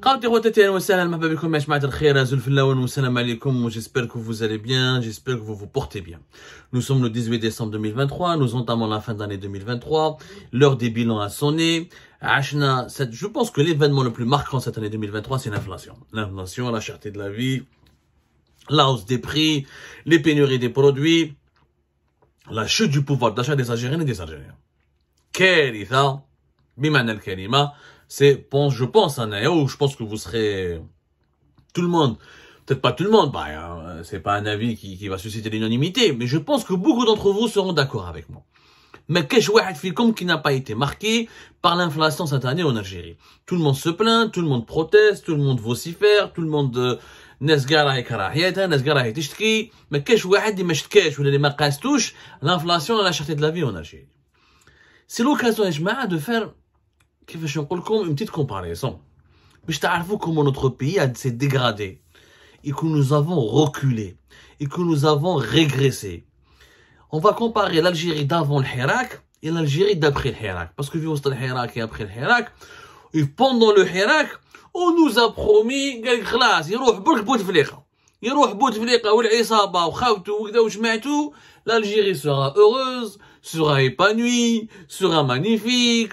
J'espère que vous allez bien, j'espère que vous vous portez bien. Nous sommes le 18 décembre 2023, nous entamons la fin d'année 2023, l'heure des bilans a sonné. Je pense que l'événement le plus marquant cette année 2023, c'est l'inflation. L'inflation, la cherté de la vie, la hausse des prix, les pénuries des produits, la chute du pouvoir d'achat des Algériens et des Algériens. C'est, pense, je pense, un hein, avis je pense que vous serez tout le monde. Peut-être pas tout le monde, bah, hein, c'est pas un avis qui, qui va susciter l'unanimité, mais je pense que beaucoup d'entre vous seront d'accord avec moi. Mais qu'est-ce que qui n'a pas été marqué par l'inflation cette année en Algérie Tout le monde se plaint, tout le monde proteste, tout le monde vocifère, tout le monde euh, hein, Mais qu'est-ce كراهيتها ناس كاع راهي تشتكي ما كاش واحد اللي ما شتكاش l'inflation a je كيفاش نقول لكم اون بتيت كومباريزون باش تعرفوا comment notre pays s'est dégradé et que nous avons reculé et que nous avons régressé. On va comparer l'Algérie d'avant le Hirak et l'Algérie d'après le Hirak. Parce que vu le Hirak et après le Hirak, et pendant le Hirak, on nous a promis خلاص l'Algérie sera heureuse sera épanouie sera magnifique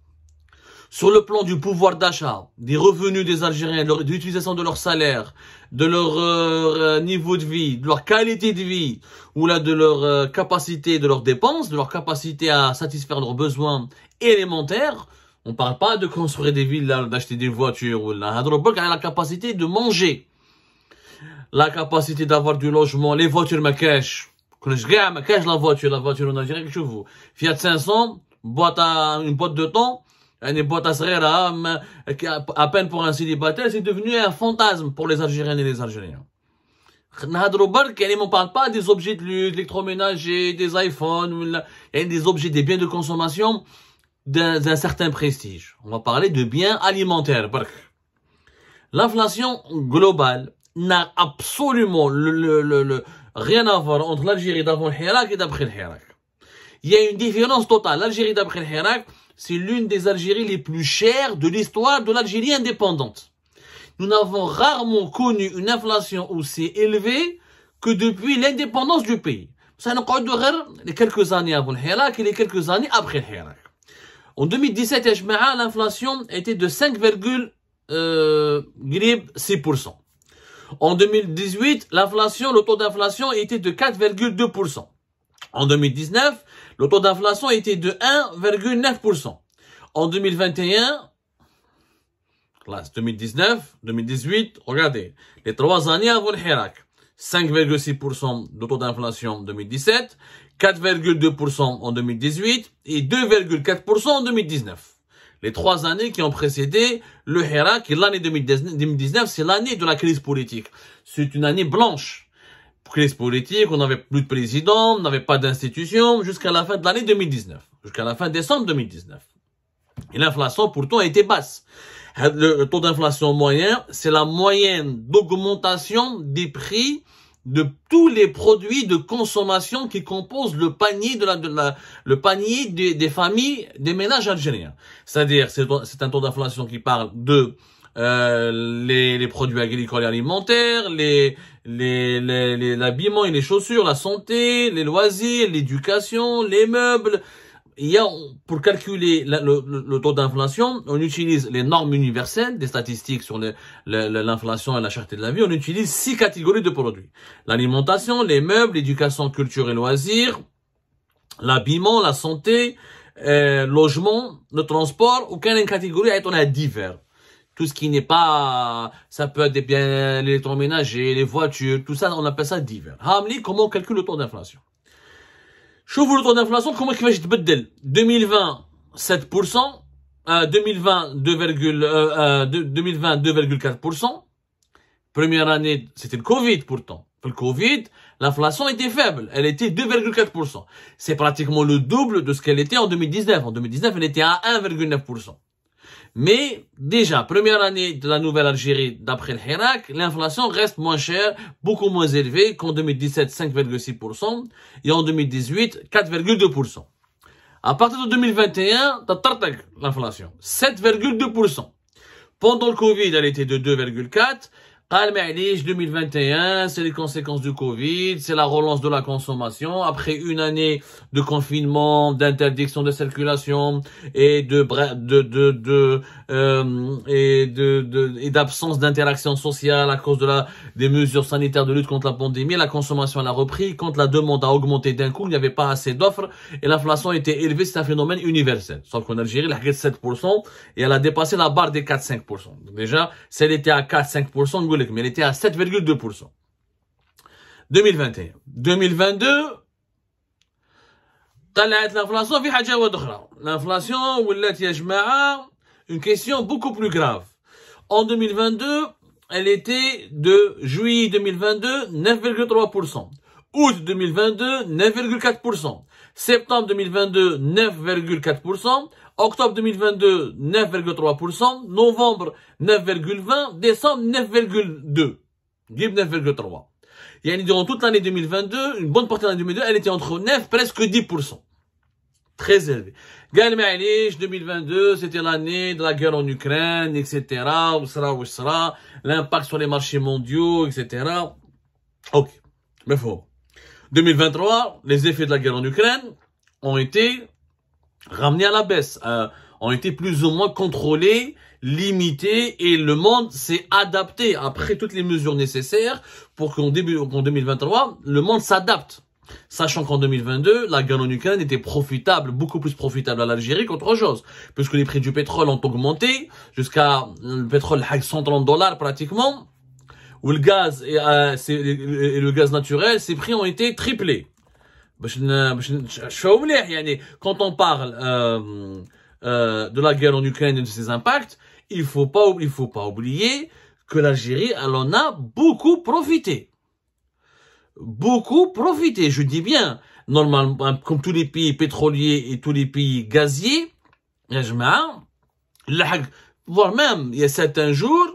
sur le plan du pouvoir d'achat, des revenus des Algériens, de l'utilisation de leur salaire, de leur euh, euh, niveau de vie, de leur qualité de vie, ou là de leur euh, capacité, de leurs dépenses, de leur capacité à satisfaire leurs besoins élémentaires, on parle pas de construire des villes, d'acheter des voitures, ou la a hein, hein, la capacité de manger, la capacité d'avoir du logement, les voitures ma cash, la voiture, la voiture en Algérie, que je vous, Fiat 500, boîte à, une boîte de temps, boîte à peine pour un célibataire, c'est devenu un fantasme pour les Algériens et les Algériens. On ne parle pas des objets de luxe, électroménagers, des iPhones, des objets, des biens de consommation d'un certain prestige. On va parler de biens alimentaires. L'inflation globale n'a absolument le, rien à voir entre l'Algérie d'avant le Hirak et d'après le Hirak. Il y a une différence totale. L'Algérie d'après le Hirak, c'est l'une des Algéries les plus chères de l'histoire de l'Algérie indépendante. Nous n'avons rarement connu une inflation aussi élevée que depuis l'indépendance du pays. Ça nous les quelques années avant le Hirak et les quelques années après le Hirak. En 2017, l'inflation était de 5,6%. Euh, en 2018, l'inflation, le taux d'inflation était de 4,2%. En 2019, le taux d'inflation était de 1,9%. En 2021, 2019, 2018, regardez, les trois années avant le 5,6% de taux d'inflation en 2017, 4,2% en 2018 et 2,4% en 2019. Les trois années qui ont précédé le Hirak l'année 2019, c'est l'année de la crise politique. C'est une année blanche crise politique, on n'avait plus de président, on n'avait pas d'institution, jusqu'à la fin de l'année 2019, jusqu'à la fin décembre 2019. Et l'inflation, pourtant, a été basse. Euh, le taux d'inflation moyen, c'est la moyenne d'augmentation des prix de tous les produits de consommation qui composent le panier de la, de le panier des, familles des ménages algériens. C'est-à-dire, c'est un taux d'inflation qui parle de euh, les, produits agricoles et alimentaires, les, les, l'habillement et les chaussures, la santé, les loisirs, l'éducation, les meubles. Il pour calculer le, taux d'inflation, on utilise les normes universelles, des statistiques sur l'inflation et la cherté de la vie. On utilise six catégories de produits. L'alimentation, les meubles, l'éducation, culture et loisirs, l'habillement, la santé, euh, logement, le transport, aucune catégorie est on a divers tout ce qui n'est pas, ça peut être des biens l'électroménager, les voitures, tout ça, on appelle ça divers. Hamli, comment on calcule le taux d'inflation vous le taux d'inflation comment كيفاش BEDEL 2020 7% 2020 2,4% première année c'était le Covid pourtant le Covid l'inflation était faible elle était 2,4% c'est pratiquement le double de ce qu'elle était en 2019 en 2019 elle était à 1,9% mais déjà, première année de la nouvelle Algérie d'après le Hirak, l'inflation reste moins chère, beaucoup moins élevée qu'en 2017, 5,6%, et en 2018, 4,2%. À partir de 2021, l'inflation, 7,2%. Pendant le Covid, elle était de 2,4%, 2021, c'est les conséquences du Covid, c'est la relance de la consommation après une année de confinement, d'interdiction de circulation et de de de, euh, et de, de et d'absence d'interaction sociale à cause de la des mesures sanitaires de lutte contre la pandémie, la consommation elle a repris, quand la demande a augmenté d'un coup, il n'y avait pas assez d'offres et l'inflation était élevée, c'est un phénomène universel. Sauf qu'en Algérie, elle a 7% et elle a dépassé la barre des 4-5%. Déjà, si elle était à 4-5%, mais elle était à 7,2%. 2021. 2022, l'inflation في حاجة L'inflation une question beaucoup plus grave. En 2022, elle était de juillet 2022, 9,3%. Août 2022, 9,4%. Septembre 2022, 9,4%. Octobre 2022, 9,3%. Novembre, 9,20%. Décembre, 9,2%. 9,3%. Yani durant toute l'année 2022, une bonne partie de l'année 2022, elle était entre 9 presque 10%. Très élevé. Gal 2022, c'était l'année de la guerre en Ukraine, etc. Où sera, sera L'impact sur les marchés mondiaux, etc. Ok. Mais faut. 2023, les effets de la guerre en Ukraine ont été ramener à la baisse, euh, ont été plus ou moins contrôlés, limités, et le monde s'est adapté après toutes les mesures nécessaires pour qu'en début, qu'en 2023, le monde s'adapte. Sachant qu'en 2022, la guerre en Ukraine était profitable, beaucoup plus profitable à l'Algérie qu'autre chose, puisque les prix du pétrole ont augmenté jusqu'à euh, le pétrole à 130 dollars pratiquement, où le gaz euh, et, et le gaz naturel, ces prix ont été triplés. باش quand on parle euh, euh, de la guerre en Ukraine et de ses impacts il faut pas il faut pas oublier que l'Algérie elle en a beaucoup profité beaucoup profité je dis bien normalement hein, comme tous les pays pétroliers et tous les pays gaziers voire même il y a certains jours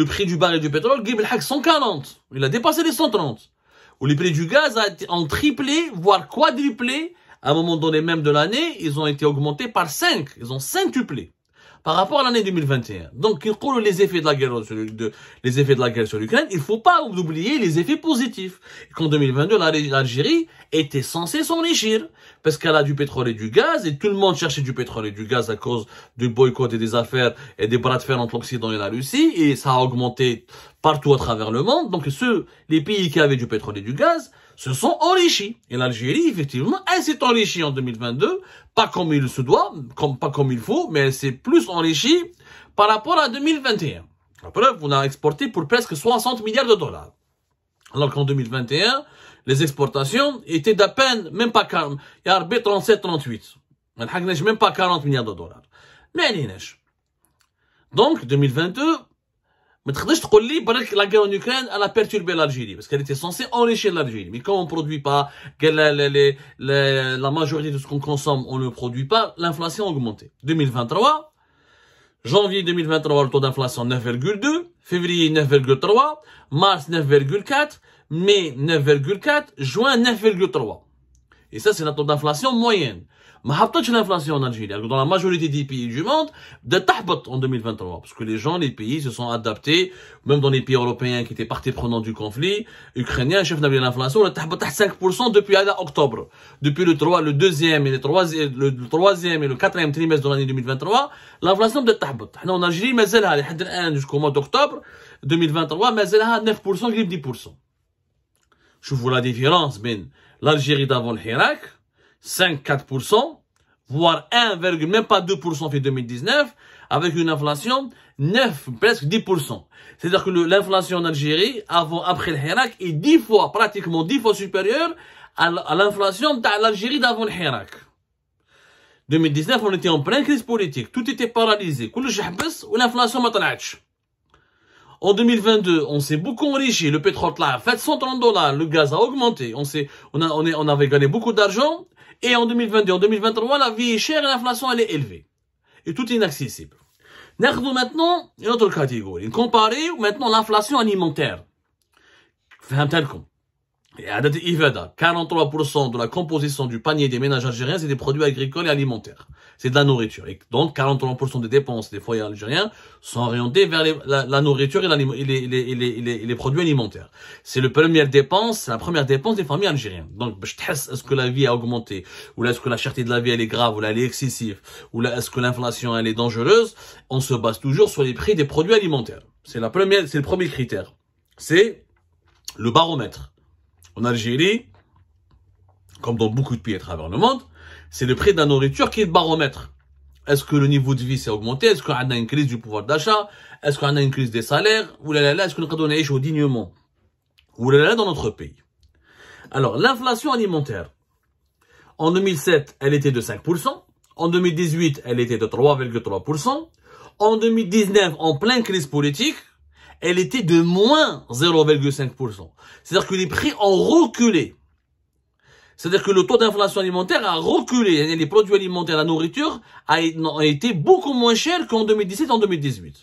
le prix du baril du pétrole 140 il a dépassé les 130 où les prix du gaz ont triplé, voire quadruplé, à un moment donné même de l'année, ils ont été augmentés par 5, ils ont centuplé par rapport à l'année 2021. Donc, il coule les effets de la guerre sur, les effets de la guerre sur l'Ukraine. Il faut pas oublier les effets positifs. Qu'en 2022, l'Algérie était censée s'enrichir parce qu'elle a du pétrole et du gaz et tout le monde cherchait du pétrole et du gaz à cause du boycott et des affaires et des bras de fer entre l'Occident et la Russie et ça a augmenté partout à travers le monde. Donc ceux, les pays qui avaient du pétrole et du gaz se sont enrichis. Et l'Algérie, effectivement, elle s'est enrichie en 2022, pas comme il se doit, comme, pas comme il faut, mais elle s'est plus enrichie par rapport à 2021. La preuve, on a exporté pour presque 60 milliards de dollars. Alors qu'en 2021, les exportations étaient d'à peine, même pas 40, il y a 37-38. même pas 40 milliards de dollars. Mais elle est Donc, 2022, la guerre en Ukraine elle a perturbé l'Algérie parce qu'elle était censée enrichir l'Algérie mais quand on produit pas que la, majorité de ce qu'on consomme on ne produit pas l'inflation a augmenté 2023 janvier 2023 le taux d'inflation 9,2 février 9,3 mars 9,4 mai 9,4 juin 9,3 et ça c'est notre taux d'inflation moyenne ما حطتش l'inflation en Algérie, dans la majorité des pays du monde, de tahbot en 2023. Parce que les gens, les pays se sont adaptés, même dans les pays européens qui étaient partis prenants du conflit, ukrainien, chef n'avait l'inflation, le à 5% depuis octobre. Depuis le 3, le deuxième et le troisième, le, et le quatrième trimestre de l'année 2023, l'inflation de tahbat. En Algérie, mais elle jusqu'au mois d'octobre 2023, mais elle 9%, 10%. Je vois la différence, mais ben. l'Algérie d'avant le Hirak, 5-4%, voire 1, même pas 2% fait 2019, avec une inflation 9, presque 10%. C'est-à-dire que l'inflation en Algérie, avant, après le Hirak, est 10 fois, pratiquement 10 fois supérieure à l'inflation de l'Algérie d'avant le Hirak. 2019, on était en pleine crise politique. Tout était paralysé. Tout le ou l'inflation En 2022, on s'est beaucoup enrichi. Le pétrole a fait 130$. dollars. Le gaz a augmenté. On s'est, on a, on avait gagné beaucoup d'argent. Et en 2022, en 2023, la vie est chère et l'inflation, elle est élevée. Et tout est inaccessible. Nous maintenant une autre catégorie. Comparer maintenant l'inflation alimentaire. compte. 43% de la composition du panier des ménages algériens, c'est des produits agricoles et alimentaires. C'est de la nourriture. Et donc, 43% des dépenses des foyers algériens sont orientées vers la, nourriture et, les, produits alimentaires. C'est le première dépense, la première dépense des familles algériennes. Donc, est-ce que la vie a augmenté Ou est-ce que la cherté de la vie, elle est grave Ou elle est excessive Ou est-ce que l'inflation, elle est dangereuse On se base toujours sur les prix des produits alimentaires. C'est la première, c'est le premier critère. C'est le baromètre en Algérie, comme dans beaucoup de pays à travers le monde, c'est le prix de la nourriture qui est le baromètre. Est-ce que le niveau de vie s'est augmenté Est-ce qu'on a une crise du pouvoir d'achat Est-ce qu'on a une crise des salaires Ou là là là, est-ce qu'on est au dignement Ou là là dans notre pays Alors, l'inflation alimentaire, en 2007, elle était de 5%. En 2018, elle était de 3,3%. En 2019, en pleine crise politique, elle était de moins 0,5%. C'est-à-dire que les prix ont reculé. C'est-à-dire que le taux d'inflation alimentaire a reculé. Les produits alimentaires, la nourriture ont été beaucoup moins chers qu'en 2017, en 2018.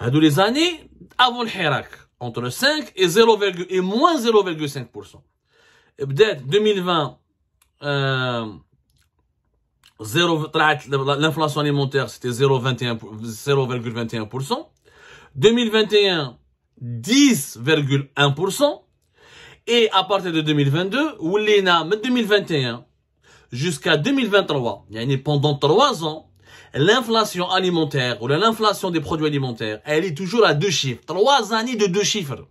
À les années, avant le Hirak, entre 5 et 0, et moins 0,5%. Peut-être 2020, euh, l'inflation alimentaire, c'était 0,21%. 2021, 10,1%. Et à partir de 2022, ou l'ENA, 2021 jusqu'à 2023, pendant trois ans, l'inflation alimentaire ou l'inflation des produits alimentaires, elle est toujours à deux chiffres. Trois années de deux chiffres.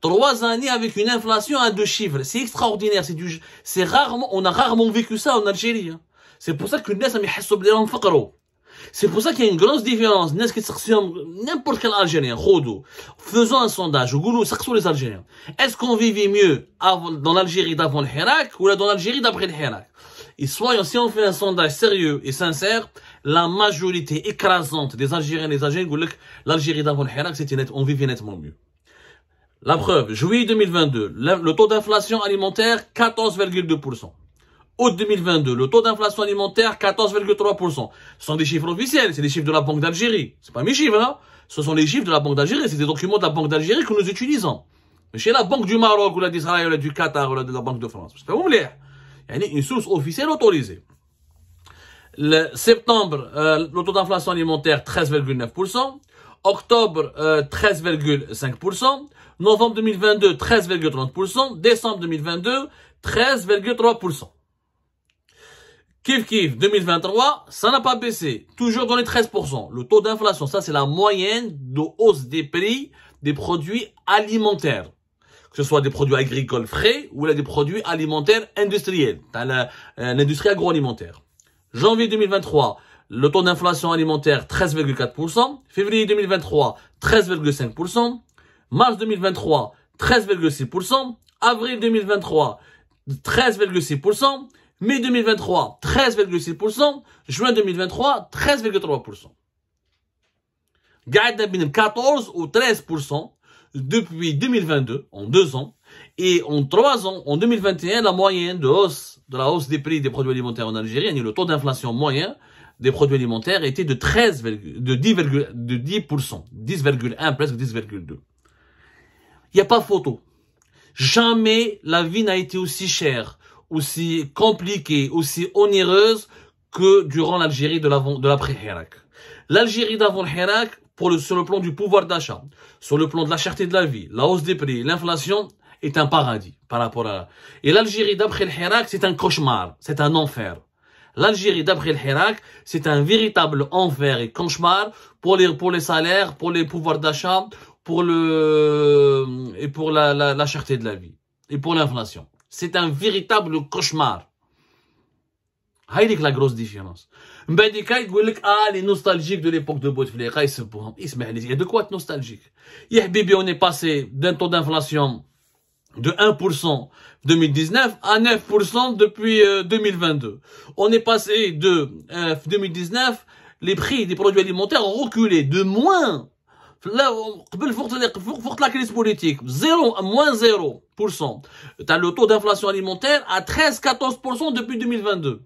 Trois années avec une inflation à deux chiffres. C'est extraordinaire. C'est du, c'est rarement, on a rarement vécu ça en Algérie. Hein. C'est pour ça que les gens c'est pour ça qu'il y a une grosse différence. N'importe quel Algérien, faisons un sondage, sur les Algériens. Est-ce qu'on vivait mieux dans l'Algérie d'avant le Hirak ou dans l'Algérie d'après le Hirak Et soyons, si on fait un sondage sérieux et sincère, la majorité écrasante des Algériens et des Algériens, l'Algérie d'avant le Hirak, c'était net, on vivait nettement mieux. La preuve, juillet 2022, le taux d'inflation alimentaire, 14,2% août 2022, le taux d'inflation alimentaire 14,3%. Ce sont des chiffres officiels, c'est des chiffres de la Banque d'Algérie. C'est pas mes chiffres, hein Ce sont les chiffres de la Banque d'Algérie, c'est des documents de la Banque d'Algérie que nous utilisons. Mais chez la Banque du Maroc, ou la d'Israël, ou la du Qatar, ou la de la Banque de France. C'est pas vous Il y a une source officielle autorisée. Le septembre, euh, le taux d'inflation alimentaire 13,9%. Octobre, 13,5%. Euh, Novembre 2022, 13,30%. Décembre 2022, 13,3%. Kif Kif 2023, ça n'a pas baissé. Toujours dans les 13%. Le taux d'inflation, ça c'est la moyenne de hausse des prix des produits alimentaires. Que ce soit des produits agricoles frais ou des produits alimentaires industriels. Euh, l'industrie agroalimentaire. Janvier 2023, le taux d'inflation alimentaire 13,4%. Février 2023, 13,5%. Mars 2023, 13,6%. Avril 2023, 13,6%. Mai 2023, 13,6%. Juin 2023, 13,3%. a bin 14 ou 13% depuis 2022, en deux ans. Et en trois ans, en 2021, la moyenne de hausse, de la hausse des prix des produits alimentaires en Algérie, et le taux d'inflation moyen des produits alimentaires était de 13, de 10, de 10%, 10,1, presque 10,2. Il n'y a pas photo. Jamais la vie n'a été aussi chère aussi compliquée, aussi onéreuse que durant l'Algérie de l'après-Hirak. L'Algérie d'avant Hirak, pour le, sur le plan du pouvoir d'achat, sur le plan de la cherté de la vie, la hausse des prix, l'inflation, est un paradis par rapport à... Et l'Algérie d'après le Hirak, c'est un cauchemar, c'est un enfer. L'Algérie d'après le Hirak, c'est un véritable enfer et cauchemar pour les, pour les salaires, pour les pouvoirs d'achat, pour le, et pour la, la, la cherté de la vie et pour l'inflation. C'est un véritable cauchemar. Haïdi la grosse différence. Mbadikaï gouillek, ah, les nostalgiques de l'époque de Bouteflika, ils se Ils se Il y a de quoi être nostalgique. Hier, Bibi, on est passé d'un taux d'inflation de 1% 2019 à 9% depuis 2022. Euh, on est passé de 2019, euh, les prix des produits alimentaires ont reculé de moins le قبل la crise لا كريس بوليتيك زيرو موان زيرو بور تاع لو دانفلاسيون اليمونتير 13 14 depuis 2022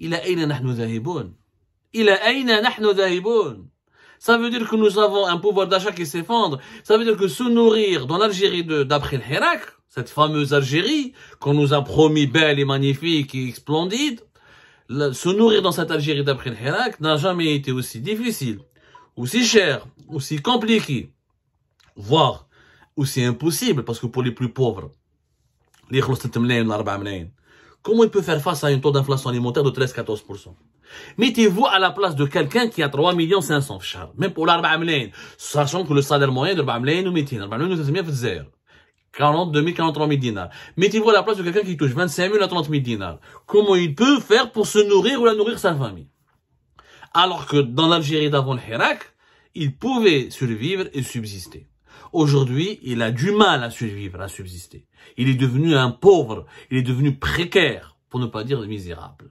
الى اين نحن ذاهبون الى اين نحن Ça veut dire que nous avons un pouvoir d'achat qui s'effondre. Ça veut dire que se nourrir dans l'Algérie d'après le Hirak, cette fameuse Algérie qu'on nous a promis belle et magnifique et splendide, se nourrir dans cette Algérie d'après le Hirak n'a jamais été aussi difficile aussi cher, aussi compliqué, voire aussi impossible, parce que pour les plus pauvres, comment il peut faire face à un taux d'inflation alimentaire de 13-14% Mettez-vous à la place de quelqu'un qui a 3 500 000 même pour l'arba sachant que le salaire moyen de l'arba ou métin, 42 000, 43 000 dinars. Mettez-vous à la place de quelqu'un qui touche 25 000 à 30 000 dinars. Comment il peut faire pour se nourrir ou la nourrir sa famille? Alors que dans l'Algérie d'avant le Hirak, il pouvait survivre et subsister. Aujourd'hui, il a du mal à survivre, à subsister. Il est devenu un pauvre, il est devenu précaire, pour ne pas dire misérable.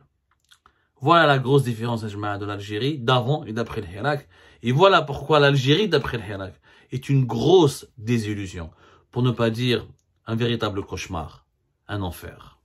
Voilà la grosse différence de l'Algérie d'avant et d'après le Hirak. Et voilà pourquoi l'Algérie d'après le Hirak est une grosse désillusion, pour ne pas dire un véritable cauchemar, un enfer.